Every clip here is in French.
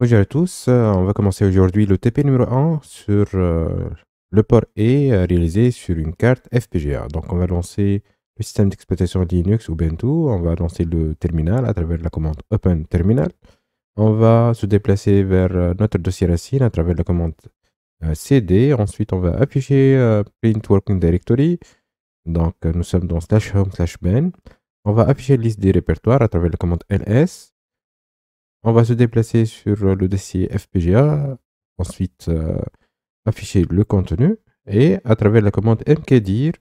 Bonjour à tous, euh, on va commencer aujourd'hui le TP numéro 1 sur euh, le port E réalisé sur une carte FPGA. Donc on va lancer le système d'exploitation Linux Ubuntu, on va lancer le terminal à travers la commande Open Terminal. On va se déplacer vers notre dossier racine à travers la commande CD. Ensuite on va afficher Print Working Directory. Donc nous sommes dans slash home slash On va afficher liste des répertoires à travers la commande ls. On va se déplacer sur le dossier FPGA, ensuite euh, afficher le contenu et à travers la commande mkdir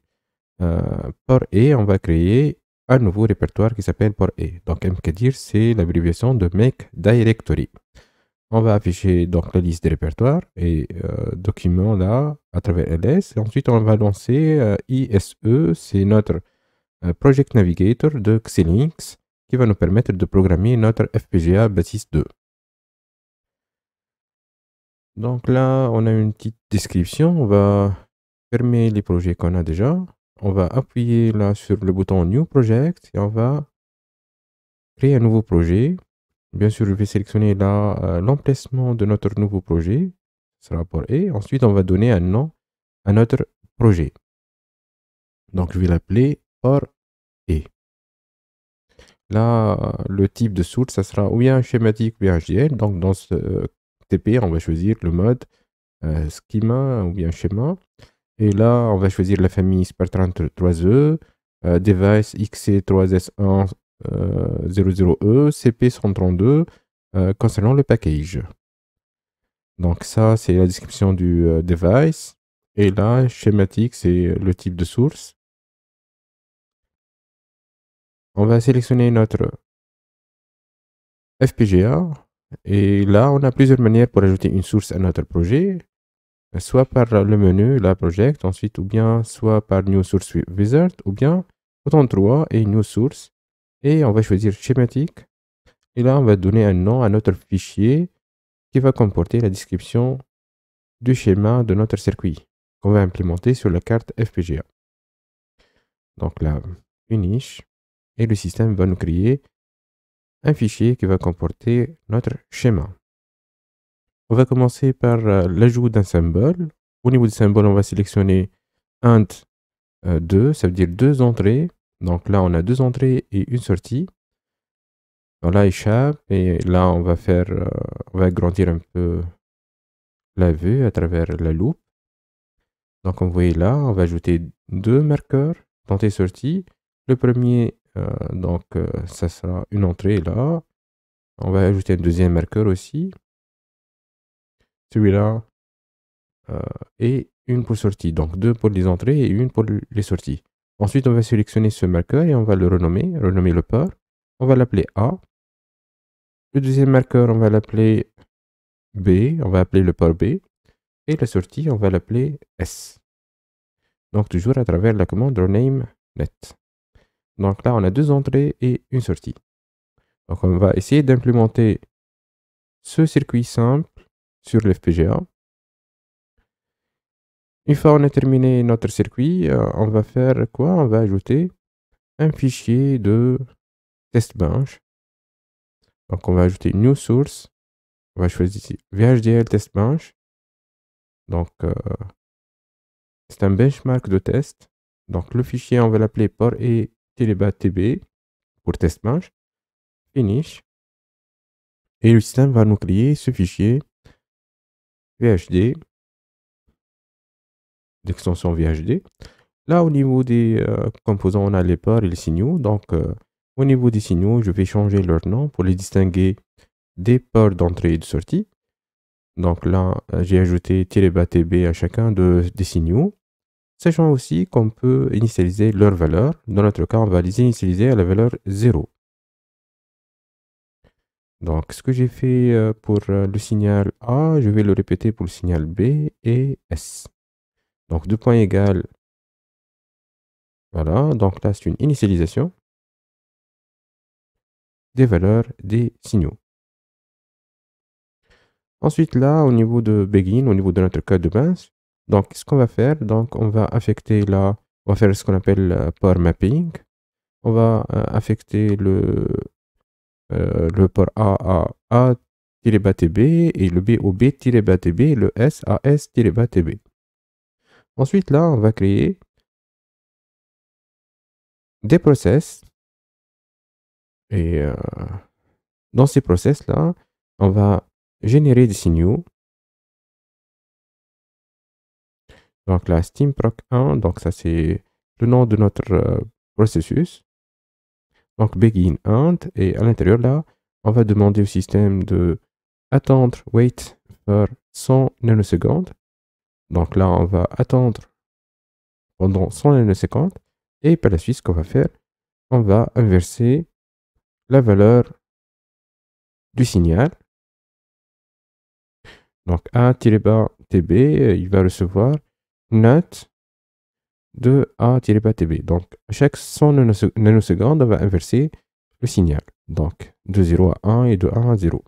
euh, port et on va créer un nouveau répertoire qui s'appelle port et. Donc mkdir c'est l'abréviation de make directory. On va afficher donc la liste des répertoires et euh, documents là à travers ls. Et ensuite on va lancer ISE, c'est notre Project Navigator de Xilinx qui va nous permettre de programmer notre FPGA Basis 2. Donc là, on a une petite description. On va fermer les projets qu'on a déjà. On va appuyer là sur le bouton New Project et on va créer un nouveau projet. Bien sûr, je vais sélectionner là euh, l'emplacement de notre nouveau projet. Ce sera pour E. Ensuite, on va donner un nom à notre projet. Donc, je vais l'appeler OR E. Là, le type de source, ça sera ou bien schématique ou bien HDL. Donc, dans ce euh, TP, on va choisir le mode schéma euh, schema ou bien schéma. Et là, on va choisir la famille spartan 3 e euh, device XC3S100E, CP132 concernant le package. Donc ça, c'est la description du device. Et là, schématique, c'est le type de source on va sélectionner notre FPGA. Et là, on a plusieurs manières pour ajouter une source à notre projet. Soit par le menu, la project, ensuite, ou bien soit par New Source Wizard, ou bien Autant 3 et New Source. Et on va choisir schématique. Et là, on va donner un nom à notre fichier qui va comporter la description du schéma de notre circuit qu'on va implémenter sur la carte FPGA. Donc là, Finish. niche et le système va nous créer un fichier qui va comporter notre schéma. On va commencer par euh, l'ajout d'un symbole. Au niveau du symbole, on va sélectionner int 2, euh, ça veut dire deux entrées. Donc là, on a deux entrées et une sortie. Donc là, échappe et là, on va faire, euh, on va agrandir un peu la vue à travers la loupe. Donc, on vous voyez là, on va ajouter deux marqueurs, tes sortie. Le premier euh, donc, euh, ça sera une entrée là. On va ajouter un deuxième marqueur aussi. Celui-là. Euh, et une pour sortie. Donc, deux pour les entrées et une pour les sorties. Ensuite, on va sélectionner ce marqueur et on va le renommer, renommer le port. On va l'appeler A. Le deuxième marqueur, on va l'appeler B. On va appeler le port B. Et la sortie, on va l'appeler S. Donc, toujours à travers la commande rename net. Donc là, on a deux entrées et une sortie. Donc on va essayer d'implémenter ce circuit simple sur l'FPGA. Une fois on a terminé notre circuit, euh, on va faire quoi On va ajouter un fichier de testbench. Donc on va ajouter new source. On va choisir VHDL testbench. Donc euh, c'est un benchmark de test. Donc le fichier on va l'appeler port et TB pour test match, finish, et le système va nous créer ce fichier VHD, d'extension VHD. Là, au niveau des euh, composants, on a les ports et les signaux. Donc, euh, au niveau des signaux, je vais changer leur nom pour les distinguer des ports d'entrée et de sortie. Donc là, euh, j'ai ajouté -tb à chacun de, des signaux. Sachant aussi qu'on peut initialiser leurs valeurs. Dans notre cas, on va les initialiser à la valeur 0. Donc, ce que j'ai fait euh, pour euh, le signal A, je vais le répéter pour le signal B et S. Donc, deux points égales. Voilà, donc là, c'est une initialisation des valeurs des signaux. Ensuite, là, au niveau de begin, au niveau de notre code de base, donc, ce qu'on va faire, donc on va affecter la, on va faire ce qu'on appelle euh, port mapping. On va euh, affecter le, euh, le port A à A-TB et le B au B-TB, le S à S-TB. Ensuite, là, on va créer des process. Et dans ces process-là, on va générer des signaux Donc la proc 1, donc ça c'est le nom de notre euh, processus. Donc begin and, et à l'intérieur là, on va demander au système de attendre wait for 100 nanosecondes. Donc là, on va attendre pendant 100 nanosecondes et par la suite, ce qu'on va faire, on va inverser la valeur du signal. Donc A-TB, euh, il va recevoir note de A TB. Donc, chaque 100 nanosecondes va inverser le signal. Donc, de 0 à 1 et de 1 à 0.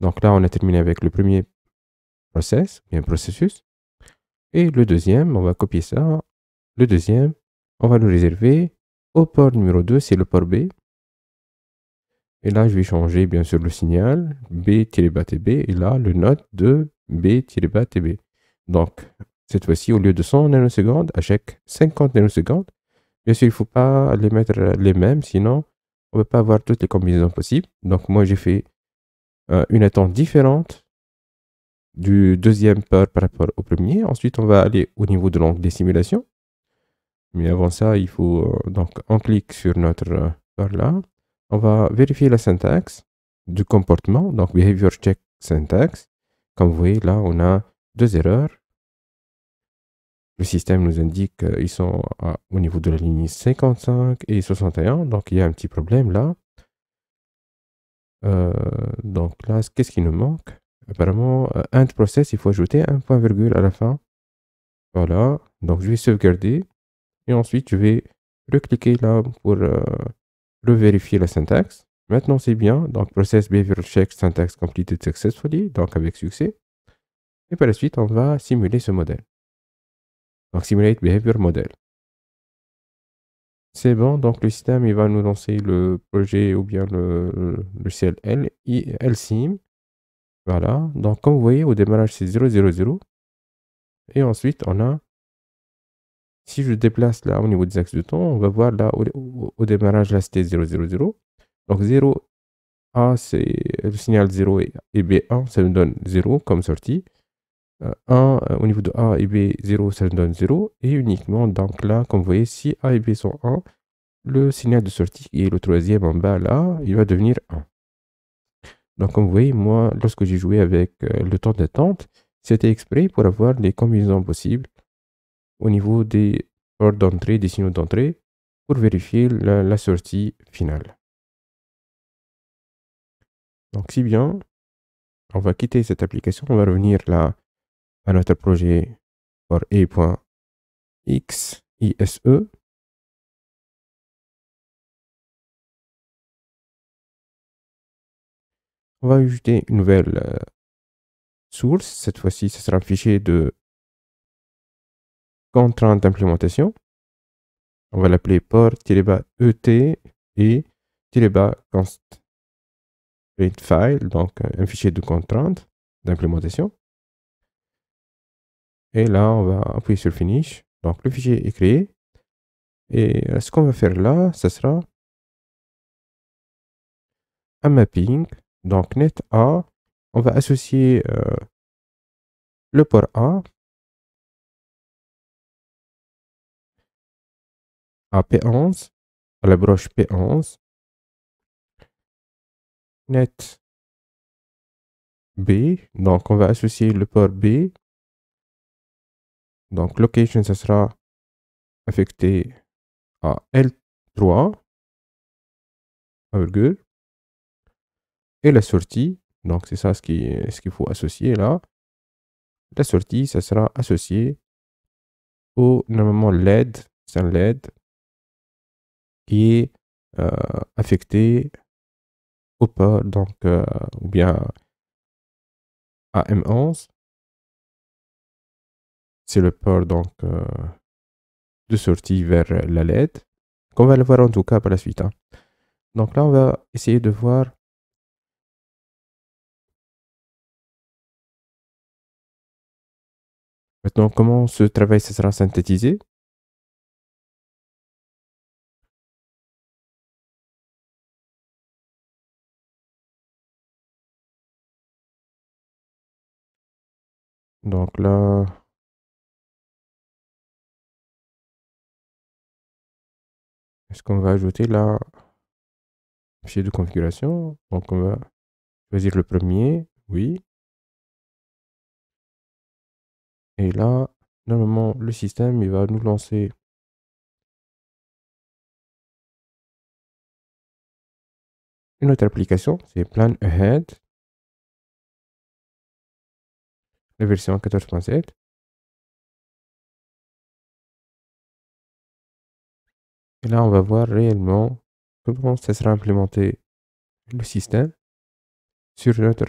Donc là, on a terminé avec le premier process, processus. Et le deuxième, on va copier ça. Le deuxième, on va le réserver au port numéro 2, c'est le port B. Et là, je vais changer, bien sûr, le signal B-TB et là, le note de B-TB. Donc, cette fois-ci, au lieu de 100 nanosecondes, à chaque 50 nanosecondes. Bien sûr, il ne faut pas les mettre les mêmes, sinon on ne peut pas avoir toutes les combinaisons possibles. Donc moi, j'ai fait euh, une attente différente du deuxième peur par rapport au premier. Ensuite, on va aller au niveau de des simulations. Mais avant ça, il faut euh, donc on clique sur notre euh, là. On va vérifier la syntaxe du comportement, donc behavior check syntax. Comme vous voyez, là, on a deux erreurs le système nous indique qu'ils sont au niveau de la ligne 55 et 61, donc il y a un petit problème là. Euh, donc là, qu'est-ce qui nous manque Apparemment, end euh, process, il faut ajouter un point virgule à la fin. Voilà, donc je vais sauvegarder et ensuite je vais recliquer là pour euh, revérifier la syntaxe. Maintenant, c'est bien, donc process behavior check syntax completed successfully, donc avec succès. Et par la suite, on va simuler ce modèle. Donc, Simulate Behavior Model. C'est bon, donc le système il va nous lancer le projet ou bien le, le CLL, LSIM. Voilà, donc comme vous voyez au démarrage c'est 000. Et ensuite on a, si je déplace là au niveau des axes de temps, on va voir là au, démarrage là c'était 000. Donc 0A c'est le signal 0 et B1 ça nous donne 0 comme sortie. 1 euh, euh, au niveau de A et B 0, ça donne 0. Et uniquement, donc là, comme vous voyez, si A et B sont 1, le signal de sortie et est le troisième en bas là, il va devenir 1. Donc comme vous voyez, moi, lorsque j'ai joué avec euh, le temps d'attente, c'était exprès pour avoir les combinaisons possibles au niveau des portes d'entrée, des signaux d'entrée, pour vérifier la, sortie finale. Donc si bien, on va quitter cette application, on va revenir là à notre projet for exise On va ajouter une nouvelle euh, source. Cette fois-ci, ce sera un fichier de contrainte d'implémentation. On va l'appeler port-et et const file, donc euh, un fichier de contrainte d'implémentation. Et là, on va appuyer sur Finish. Donc, le fichier est créé. Et euh, ce qu'on va faire là, ce sera un mapping. Donc, net A, on va associer euh, le port A à P11, à la broche P11. Net B, donc on va associer le port B donc location, ça sera affecté à L3, virgule. Et la sortie, donc c'est ça ce qu'il ce qu'il faut associer là. La sortie, ça sera associé au normalement LED, c'est un LED qui est euh, affecté au port donc euh, ou bien à m 11 c'est le port donc euh, de sortie vers la LED qu'on va le voir en tout cas par la suite hein. donc là on va essayer de voir maintenant comment ce travail sera synthétisé donc là Est-ce qu'on va ajouter là fichier de configuration Donc on va choisir le premier, oui. Et là, normalement, le système, il va nous lancer une autre application, c'est Plan Ahead, la version 14.7. Et là, on va voir réellement comment ça sera implémenté le système sur notre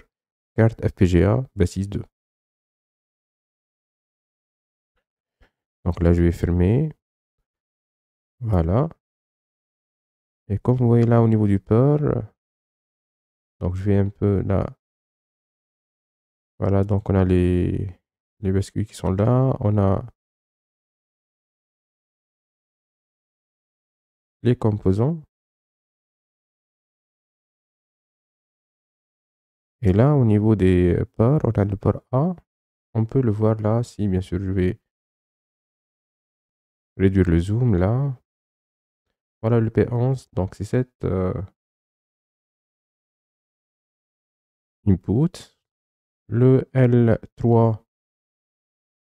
carte FPGA Basis 2. Donc là, je vais fermer. Voilà. Et comme vous voyez là au niveau du port, donc je vais un peu là. Voilà, donc on a les, les bascules qui sont là. On a les composants. Et là, au niveau des euh, parts, on a le port A. On peut le voir là, si bien sûr je vais réduire le zoom là. Voilà le P11, donc c'est cette euh, input. Le L3,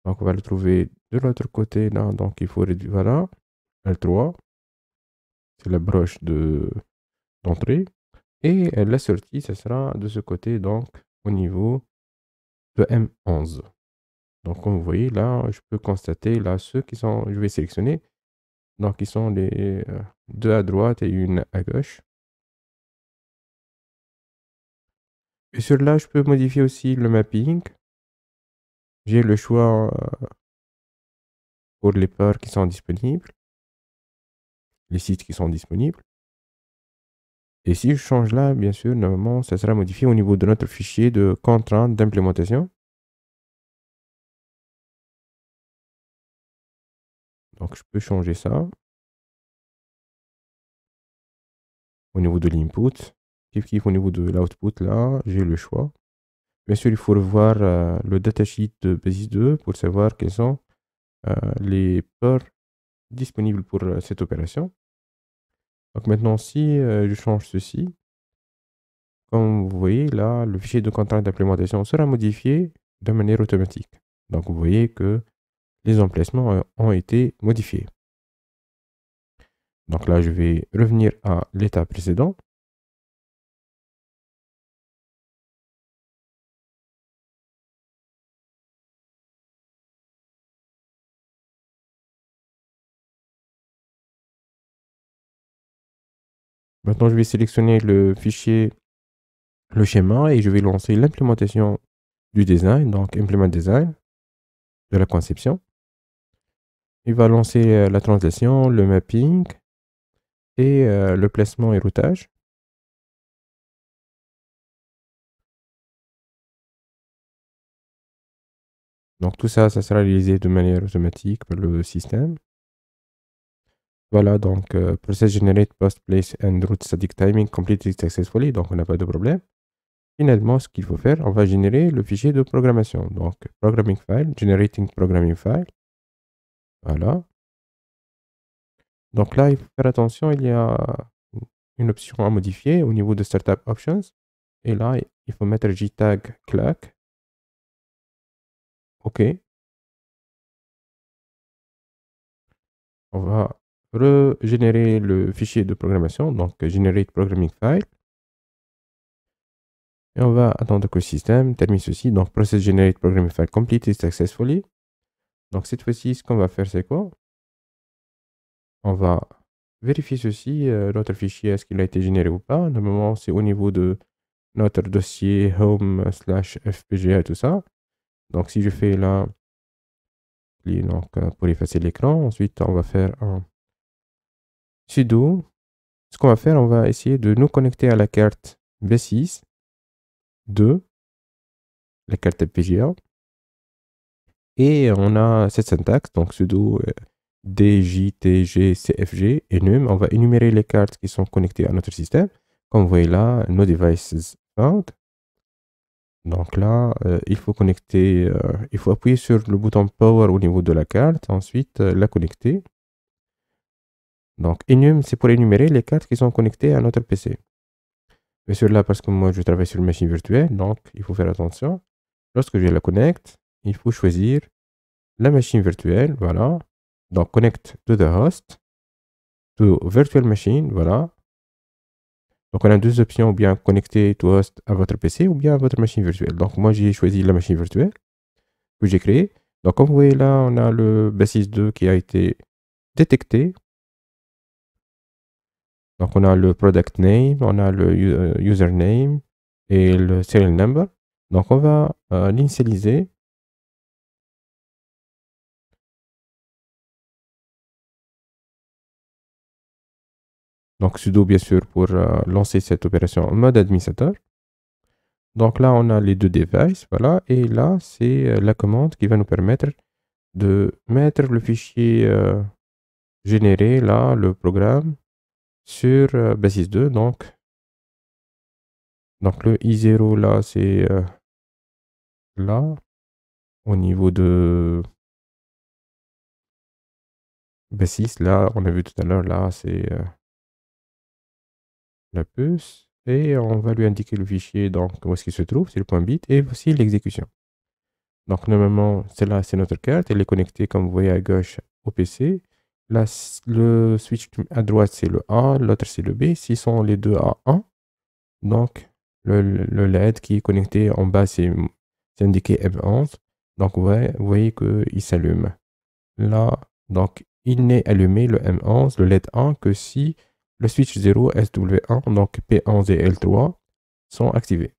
donc on va le trouver de l'autre côté là, donc il faut réduire, voilà, L3 c'est la broche de d'entrée. Et euh, la sortie, ce sera de ce côté, donc au niveau de M11. Donc comme vous voyez là, je peux constater là ceux qui sont, je vais sélectionner. Donc ils sont les euh, deux à droite et une à gauche. Et sur là, je peux modifier aussi le mapping. J'ai le choix euh, pour les parts qui sont disponibles les sites qui sont disponibles. Et si je change là, bien sûr, normalement, ça sera modifié au niveau de notre fichier de contraintes d'implémentation. Donc, je peux changer ça. Au niveau de l'input, au niveau de l'output, là, j'ai le choix. Bien sûr, il faut revoir euh, le datasheet de Basis 2 pour savoir quels sont euh, les peurs disponible pour euh, cette opération. Donc maintenant, si euh, je change ceci, comme vous voyez là, le fichier de contrat d'implémentation sera modifié de manière automatique. Donc vous voyez que les emplacements euh, ont été modifiés. Donc là, je vais revenir à l'état précédent. Maintenant, je vais sélectionner le fichier, le schéma et je vais lancer l'implémentation du design, donc implement design de la conception. Il va lancer euh, la translation, le mapping et euh, le placement et routage. Donc tout ça, ça sera réalisé de manière automatique par le système. Voilà, donc euh, process generate post place and route static timing completed successfully, donc on n'a pas de problème. Finalement, ce qu'il faut faire, on va générer le fichier de programmation. Donc, programming file, generating programming file. Voilà. Donc là, il faut faire attention, il y a une option à modifier au niveau de startup options. Et là, il faut mettre JTag clack. OK. On va Régénérer le fichier de programmation, donc generate programming file. Et on va attendre que le système termine ceci. Donc, process generate programming file completed successfully. Donc, cette fois-ci, ce qu'on va faire, c'est quoi On va vérifier ceci, euh, notre fichier, est-ce qu'il a été généré ou pas. Normalement, c'est au niveau de notre dossier home slash FPGA et tout ça. Donc, si je fais là, donc, euh, pour effacer l'écran, ensuite, on va faire un Sudo, ce qu'on va faire, on va essayer de nous connecter à la carte B6 de la carte FPGA. Et on a cette syntaxe, donc sudo euh, djtgcfg enum. On va énumérer les cartes qui sont connectées à notre système. Comme vous voyez là, no devices found. Donc là, euh, il faut connecter, euh, il faut appuyer sur le bouton power au niveau de la carte, ensuite la connecter. Donc, enum, c'est pour énumérer les cartes qui sont connectées à notre PC. Mais sur là, parce que moi, je travaille sur une machine virtuelle, donc il faut faire attention. Lorsque je la connecte, il faut choisir la machine virtuelle, voilà. Donc, connect to the host, to virtual machine, voilà. Donc, on a deux options, ou bien connecter to host à votre PC ou bien à votre machine virtuelle. Donc, moi, j'ai choisi la machine virtuelle que j'ai créée. Donc, comme vous voyez là, on a le Basis 2 qui a été détecté donc, on a le product name, on a le euh, username et le serial number. Donc, on va euh, l'initialiser. Donc, sudo, bien sûr, pour euh, lancer cette opération en mode administrateur. Donc là, on a les deux devices, voilà. Et là, c'est la commande qui va nous permettre de mettre le fichier généré, là, le programme, sur euh, basis 2. Donc, donc le i0 là, c'est euh, là au niveau de basis. Là, on a vu tout à l'heure, là, c'est euh, la puce. Et on va lui indiquer le fichier, donc où est-ce qu'il se trouve, c'est le point bit, et voici l'exécution. Donc normalement, celle-là, c'est notre carte, elle est connectée, comme vous voyez à gauche, au PC le switch à droite, c'est le A, l'autre, c'est le B. S'ils sont les deux à 1, donc le, LED qui est connecté en bas, c'est indiqué M11. Donc, vous voyez qu'il s'allume. Là, donc, il n'est allumé, le M11, le LED 1, que si le switch 0, SW1, donc P11 et L3 sont activés.